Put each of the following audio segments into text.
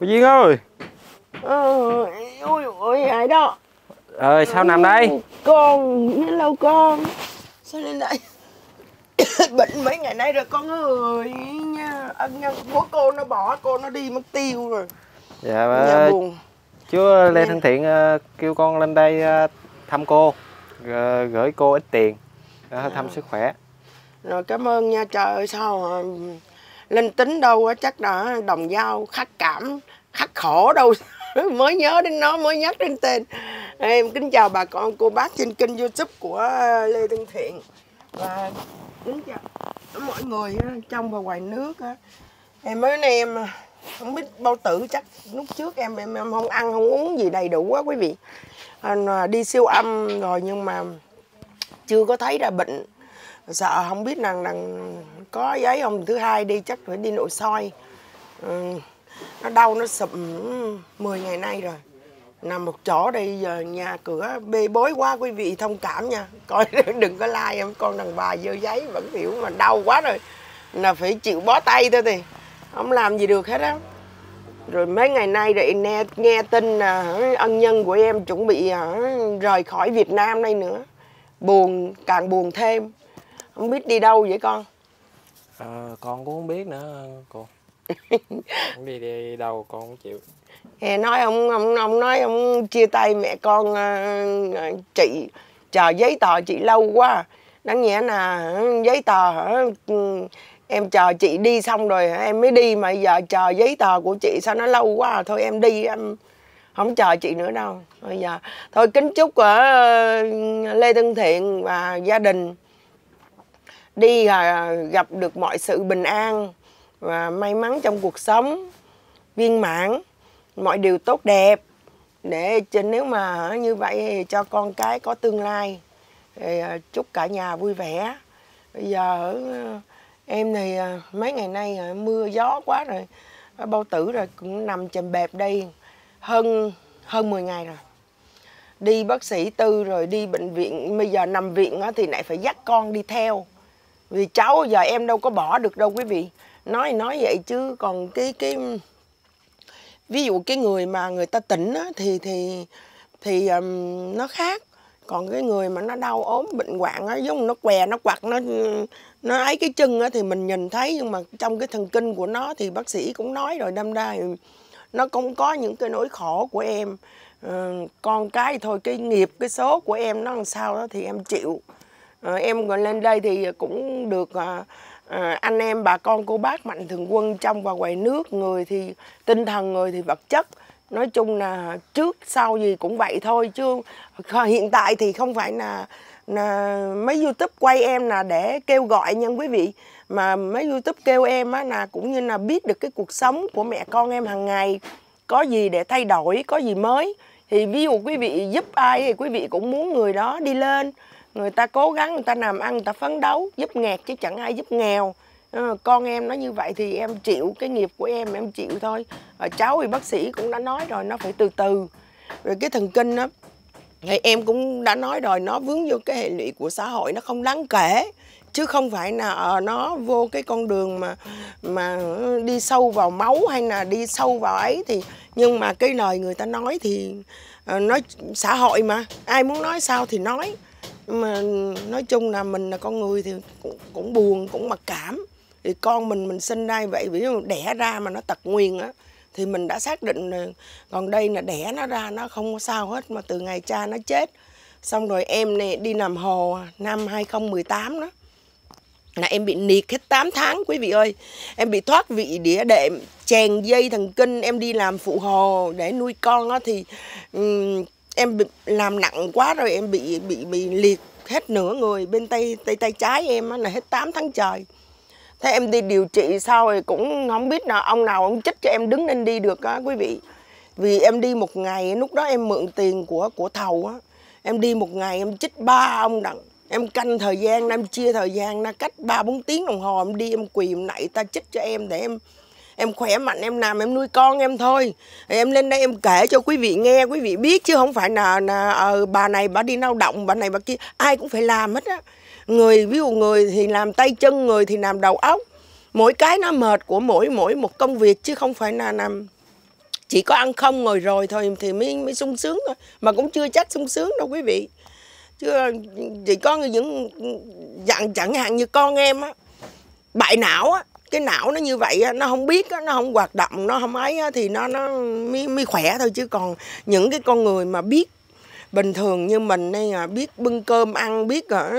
Cô Duyên ơi Ờ, ôi, ôi, ai đó Ờ, sao nằm đây Con, lâu con Sao lên đây Bệnh mấy ngày nay rồi con ơi nha Ân à, nhân của cô nó bỏ cô nó đi mất tiêu rồi Dạ, dạ bà Chú Lê dạ. Thanh Thiện ờ, kêu con lên đây ờ, thăm cô Gửi cô ít tiền ờ, Thăm à. sức khỏe Rồi cảm ơn nha trời ơi sao mà linh tính đâu chắc đã đồng dao khắc cảm khắc khổ đâu mới nhớ đến nó mới nhắc đến tên em kính chào bà con cô bác trên kênh youtube của lê tân thiện và kính chào mọi người trong và ngoài nước em mới nay em không biết bao tử chắc lúc trước em em, em không ăn không uống gì đầy đủ quá quý vị à, đi siêu âm rồi nhưng mà chưa có thấy ra bệnh sợ không biết rằng rằng có giấy ông thứ hai đi chắc phải đi nội soi ừ, nó đau nó sụp 10 ừ, ngày nay rồi nằm một chỗ đây giờ nhà cửa bê bối quá quý vị thông cảm nha coi đừng có like em con đàn bà dơ giấy vẫn hiểu mà đau quá rồi là phải chịu bó tay thôi thì không làm gì được hết á rồi mấy ngày nay rồi nghe nghe tin là ân nhân của em chuẩn bị rời khỏi Việt Nam đây nữa buồn càng buồn thêm không biết đi đâu vậy con à, con cũng không biết nữa cô không đi đi đâu con không chịu nghe nói ông ông ông nói ông chia tay mẹ con ờ, ờ, chị chờ giấy tờ chị lâu quá đáng nhẽ là giấy tờ hả ừ, em chờ chị đi xong rồi em mới đi mà giờ chờ giấy tờ của chị sao nó lâu quá à. thôi em đi em không chờ chị nữa đâu bây giờ thôi kính chúc ở lê tân thiện và gia đình đi là gặp được mọi sự bình an và may mắn trong cuộc sống viên mãn mọi điều tốt đẹp để nếu mà như vậy cho con cái có tương lai thì à, chúc cả nhà vui vẻ bây giờ à, em thì à, mấy ngày nay mưa gió quá rồi bao tử rồi cũng nằm chèm bẹp đây hơn hơn 10 ngày rồi đi bác sĩ tư rồi đi bệnh viện bây giờ nằm viện thì lại phải dắt con đi theo vì cháu giờ em đâu có bỏ được đâu quý vị nói nói vậy chứ còn cái cái ví dụ cái người mà người ta tỉnh á, thì thì thì um, nó khác còn cái người mà nó đau ốm bệnh hoạn á giống nó què nó quặt nó nó ấy cái chân á thì mình nhìn thấy nhưng mà trong cái thần kinh của nó thì bác sĩ cũng nói rồi đâm ra nó cũng có những cái nỗi khổ của em uh, con cái thôi cái nghiệp cái số của em nó làm sao đó thì em chịu Ờ, em lên đây thì cũng được ờ, ờ, anh em bà con cô bác mạnh thường quân trong và ngoài nước người thì tinh thần người thì vật chất nói chung là trước sau gì cũng vậy thôi chứ hiện tại thì không phải là là mấy youtube quay em là để kêu gọi nha quý vị mà mấy youtube kêu em á là cũng như là biết được cái cuộc sống của mẹ con em hàng ngày có gì để thay đổi có gì mới thì ví dụ quý vị giúp ai thì quý vị cũng muốn người đó đi lên người ta cố gắng người ta làm ăn người ta phấn đấu giúp nghèo chứ chẳng ai giúp nghèo ờ, con em nó như vậy thì em chịu cái nghiệp của em em chịu thôi ờ, cháu thì bác sĩ cũng đã nói rồi nó phải từ từ rồi cái thần kinh đó thì em cũng đã nói rồi nó vướng vô cái hệ lụy của xã hội nó không đáng kể chứ không phải là ờ, nó vô cái con đường mà mà đi sâu vào máu hay là đi sâu vào ấy thì nhưng mà cái lời người ta nói thì nói xã hội mà ai muốn nói sao thì nói mà nói chung là mình là con người thì cũng, cũng buồn cũng mặc cảm thì con mình mình sinh đây vậy ví dụ đẻ ra mà nó tật nguyền á thì mình đã xác định còn đây là đẻ nó ra nó không có sao hết mà từ ngày cha nó chết xong rồi em này đi nằm hồ năm 2018 đó là em bị niệt hết 8 tháng quý vị ơi em bị thoát vị đĩa đệm chèn dây thần kinh em đi làm phụ hồ để nuôi con á thì um, em bị, làm nặng quá rồi em bị bị bị liệt hết nửa người bên tay tay tay trái em là hết 8 tháng trời thế em đi điều trị sau rồi cũng không biết nào ông nào ông chích cho em đứng lên đi được á quý vị vì em đi một ngày lúc đó em mượn tiền của của thầu á em đi một ngày em chích ba ông đặng em canh thời gian em chia thời gian ra cách ba bốn tiếng đồng hồ em đi em quỳ nãy ta chích cho em để em em khỏe mạnh em làm em nuôi con em thôi em lên đây em kể cho quý vị nghe quý vị biết chứ không phải là, là ờ, bà này bà đi lao động bà này bà kia ai cũng phải làm hết á người ví dụ người thì làm tay chân người thì làm đầu óc mỗi cái nó mệt của mỗi mỗi một công việc chứ không phải là làm chỉ có ăn không ngồi rồi thôi thì mới mới sung sướng thôi mà cũng chưa chắc sung sướng đâu quý vị chứ ờ, chỉ có những dặn chẳng hạn như con em á bại não á cái não nó như vậy nó không biết nó không hoạt động nó không ấy thì nó nó mới, mới khỏe thôi chứ còn những cái con người mà biết bình thường như mình đây là biết bưng cơm ăn biết ờ,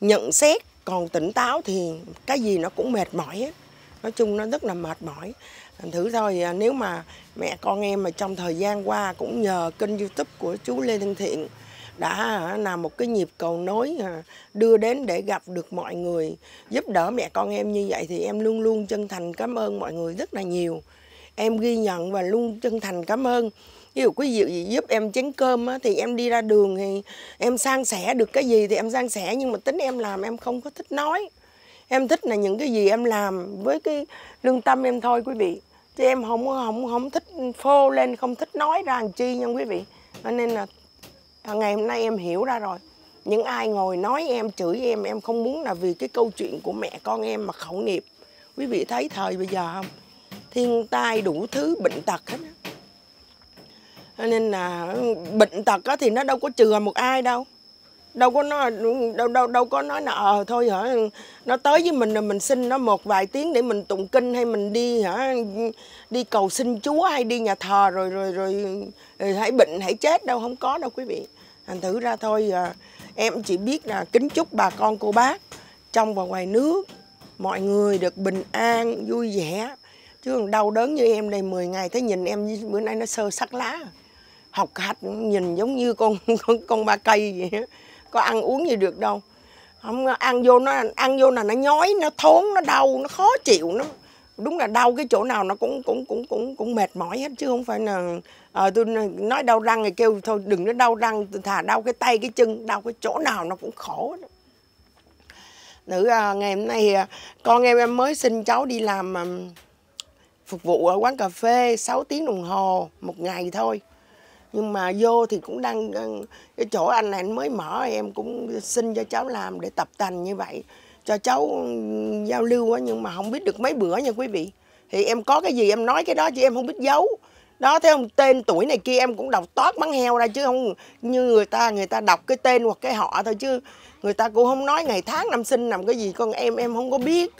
nhận xét còn tỉnh táo thì cái gì nó cũng mệt mỏi hết nói chung nó rất là mệt mỏi thành thử thôi à, nếu mà mẹ con em mà trong thời gian qua cũng nhờ kênh youtube của chú lê thanh thiện đã là một cái nhịp cầu nối đưa đến để gặp được mọi người giúp đỡ mẹ con em như vậy thì em luôn luôn chân thành cảm ơn mọi người rất là nhiều em ghi nhận và luôn chân thành cảm ơn ví dụ quý vị giúp em chén cơm á, thì em đi ra đường thì em sang sẻ được cái gì thì em sang sẻ nhưng mà tính em làm em không có thích nói em thích là những cái gì em làm với cái lương tâm em thôi quý vị chứ em không không không thích phô lên không thích nói ra làm chi nha quý vị nên là à, ngày hôm nay em hiểu ra rồi những ai ngồi nói em chửi em em không muốn là vì cái câu chuyện của mẹ con em mà khẩu nghiệp quý vị thấy thời bây giờ không thiên tai đủ thứ bệnh tật hết nên là bệnh tật thì nó đâu có chừa một ai đâu đâu có nói đâu đâu đâu có nói là ờ thôi hả nó tới với mình là mình xin nó một vài tiếng để mình tụng kinh hay mình đi hả đi cầu xin chúa hay đi nhà thờ rồi rồi rồi, rồi ừ, hãy bệnh hãy chết đâu không có đâu quý vị thành thử ra thôi à, em chỉ biết là kính chúc bà con cô bác trong và ngoài nước mọi người được bình an vui vẻ chứ còn đau đớn như em đây 10 ngày thấy nhìn em bữa nay nó sơ sắc lá học hạch nhìn giống như con con con ba cây vậy có ăn uống gì được đâu không ăn vô nó ăn vô là nó nhói nó thốn nó đau nó khó chịu nó đúng là đau cái chỗ nào nó cũng cũng cũng cũng cũng mệt mỏi hết chứ không phải là à, tôi nói đau răng thì kêu thôi đừng nó đau răng thà đau cái tay cái chân đau cái chỗ nào nó cũng khổ đó. nữ à, ngày hôm nay ờ, con em em mới xin cháu đi làm phục vụ ở quán cà phê 6 tiếng đồng hồ một ngày thôi nhưng mà vô thì cũng đang cái chỗ anh này anh mới mở em cũng xin cho cháu làm để tập tành như vậy cho cháu giao lưu quá nhưng mà không biết được mấy bữa nha quý vị thì em có cái gì em nói cái đó chứ em không biết giấu đó thấy không tên tuổi này kia em cũng đọc toát bắn heo ra chứ không như người ta người ta đọc cái tên hoặc cái họ thôi chứ người ta cũng không nói ngày tháng năm sinh làm cái gì con em em không có biết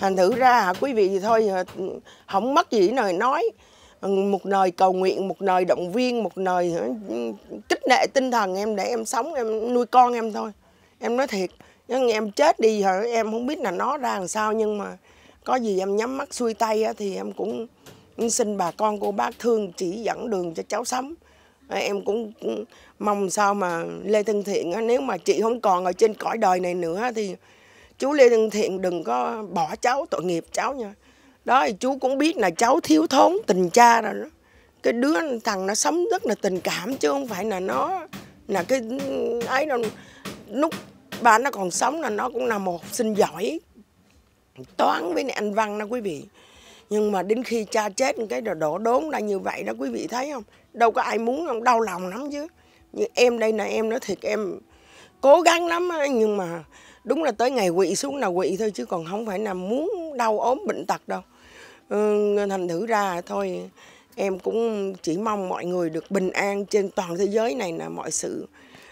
thành thử ra quý vị thì thôi ờ, không mất gì nữa nói một nơi cầu nguyện một nơi động viên một nơi kích lệ tinh thần em để em sống em nuôi con em thôi em nói thiệt nhưng em chết đi rồi em không biết là nó ra làm sao nhưng mà có gì em nhắm mắt xuôi tay thì em cũng xin bà con cô bác thương chỉ dẫn đường cho cháu sống ờ, em cũng mong sao mà lê thân thiện nếu mà chị không còn ở trên cõi đời này nữa thì chú lê thân thiện đừng có bỏ cháu tội nghiệp cháu nha đó thì chú cũng biết là cháu thiếu thốn tình cha rồi đó. cái đứa thằng nó sống rất là tình cảm chứ không phải là nó là cái ấy nó lúc ba nó còn sống là nó cũng là một học sinh giỏi toán với anh văn đó quý vị nhưng mà đến khi cha chết cái đồ đổ đốn ra như vậy đó quý vị thấy không đâu có ai muốn không đau lòng lắm chứ như em đây là em nói thiệt em cố gắng lắm nhưng mà đúng là tới ngày quỵ xuống là quỵ thôi chứ còn không phải là muốn đau ốm bệnh tật đâu thành thử ra thôi em cũng chỉ mong mọi người được bình an trên toàn thế giới này là mọi sự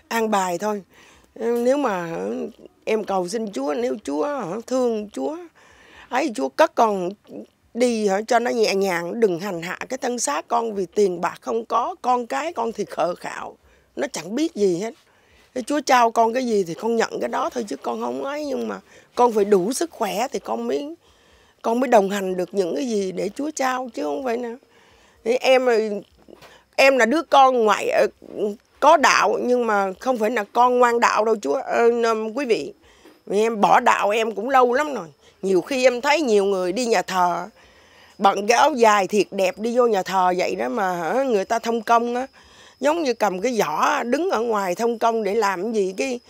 an bài thôi nếu mà em cầu xin Chúa nếu Chúa thương Chúa ấy Chúa cất con đi cho nó nhẹ nhàng đừng hành hạ cái thân xác con vì tiền bạc không có con cái con thì khờ khạo nó chẳng biết gì hết Chúa trao con cái gì thì con nhận cái đó thôi chứ con không ấy nhưng mà con phải đủ sức khỏe thì con mới con mới đồng hành được những cái gì để Chúa trao chứ không phải nào em em là đứa con ngoại ờ, có đạo nhưng mà không phải là con ngoan đạo đâu Chúa ờ, quý vị em bỏ đạo em cũng lâu lắm rồi nhiều khi em thấy nhiều người đi nhà thờ bận cái áo dài thiệt đẹp đi vô nhà thờ vậy đó mà người ta thông công á giống như cầm cái giỏ đứng ở ngoài thông công để làm cái gì cái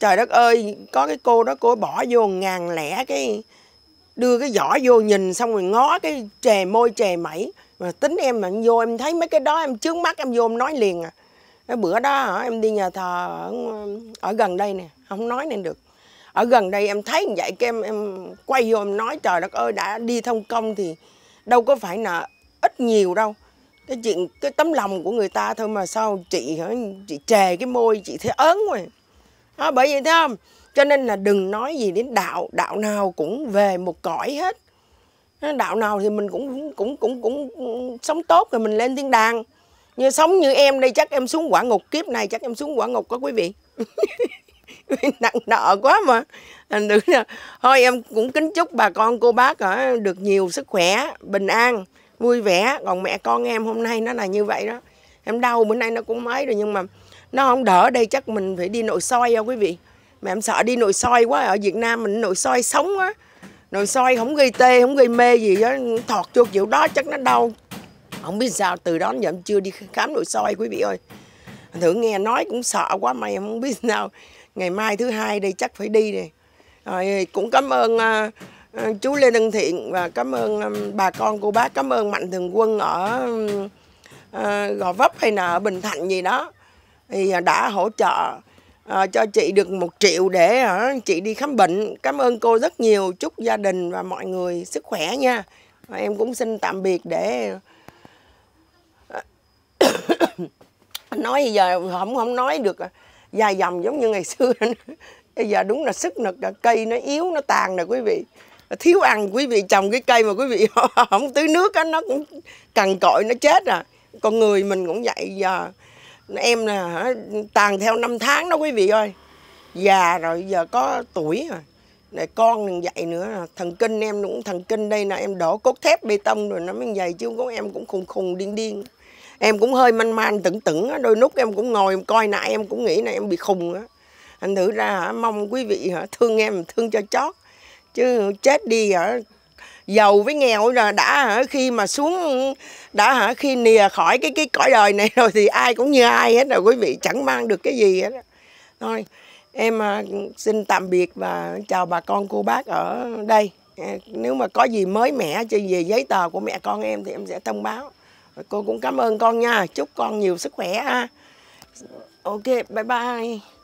trời đất ơi có cái cô đó cô bỏ vô ngàn lẻ cái đưa cái giỏ vô nhìn xong rồi ngó cái chè môi chè mẩy mà tính em mà vô em thấy mấy cái đó em trước mắt em vô em nói liền à cái bữa đó hả em đi nhà thờ ở, ở gần đây nè không nói nên được ở gần đây em thấy như vậy cái em em quay vô em nói trời đất ơi đã đi thông công thì đâu có phải là ít nhiều đâu cái chuyện cái tấm lòng của người ta thôi mà sao chị hả chị chè cái môi chị thấy ớn rồi à, bởi vậy thấy không cho nên là đừng nói gì đến đạo đạo nào cũng về một cõi hết đạo nào thì mình cũng cũng cũng cũng, cũng sống tốt rồi mình lên thiên đàng như sống như em đây chắc em xuống quả ngục kiếp này chắc em xuống quả ngục đó quý vị nặng nợ quá mà thôi em cũng kính chúc bà con cô bác ở được nhiều sức khỏe bình an vui vẻ còn mẹ con em hôm nay nó là như vậy đó em đau bữa nay nó cũng mấy rồi nhưng mà nó không đỡ đây chắc mình phải đi nội soi đâu quý vị mẹ em sợ đi nội soi quá ở Việt Nam mình nội soi sống á, nội soi không gây tê không gây mê gì đó thọt vô kiểu đó chắc nó đau không biết sao từ đó giờ em chưa đi khám nội soi quý vị ơi thử nghe nói cũng sợ quá mày không biết sao ngày mai thứ hai đây chắc phải đi này rồi cũng cảm ơn uh, chú Lê Đăng Thiện và cảm ơn um, bà con cô bác cảm ơn mạnh thường quân ở uh, Gò Vấp hay là ở Bình Thạnh gì đó thì đã hỗ trợ à, cho chị được một triệu để à, chị đi khám bệnh. Cảm ơn cô rất nhiều. Chúc gia đình và mọi người sức khỏe nha. À, em cũng xin tạm biệt để nói giờ không không nói được à, dài dòng giống như ngày xưa. Bây giờ đúng là sức lực à, cây nó yếu nó tàn rồi quý vị thiếu ăn quý vị trồng cái cây mà quý vị không tưới nước á nó cũng cằn cội nó chết à con người mình cũng vậy giờ em là tàn theo năm tháng đó quý vị ơi già rồi giờ có tuổi rồi này con đừng dậy nữa thần kinh em cũng thần kinh đây là em đổ cốt thép bê tông rồi nó mới dày chứ không em cũng khùng khùng điên điên em cũng hơi man man tửng tửng đôi lúc em cũng ngồi em coi nãy em cũng nghĩ là em bị khùng á anh thử ra hả mong quý vị hả thương em thương cho chót chứ chết đi hả giàu với nghèo là đã khi mà xuống đã hả khi nìa khỏi cái cái cõi đời này rồi thì ai cũng như ai hết rồi quý vị chẳng mang được cái gì hết thôi em à, xin tạm biệt và chào bà con cô bác ở đây à, nếu mà có gì mới mẻ về giấy tờ của mẹ con em thì em sẽ thông báo cô cũng cảm ơn con nha chúc con nhiều sức khỏe ha ok bye bye